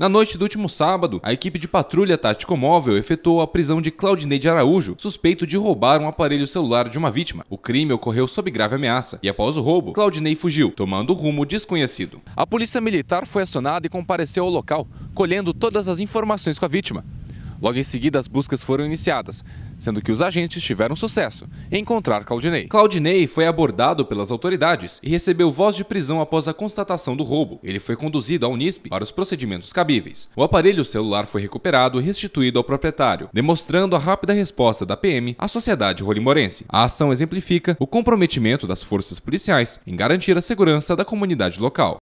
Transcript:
Na noite do último sábado, a equipe de patrulha tático móvel efetuou a prisão de Claudinei de Araújo, suspeito de roubar um aparelho celular de uma vítima. O crime ocorreu sob grave ameaça e após o roubo, Claudinei fugiu, tomando rumo desconhecido. A polícia militar foi acionada e compareceu ao local, colhendo todas as informações com a vítima. Logo em seguida, as buscas foram iniciadas, sendo que os agentes tiveram sucesso em encontrar Claudinei. Claudinei foi abordado pelas autoridades e recebeu voz de prisão após a constatação do roubo. Ele foi conduzido ao Unisp para os procedimentos cabíveis. O aparelho celular foi recuperado e restituído ao proprietário, demonstrando a rápida resposta da PM à sociedade rolimorense. A ação exemplifica o comprometimento das forças policiais em garantir a segurança da comunidade local.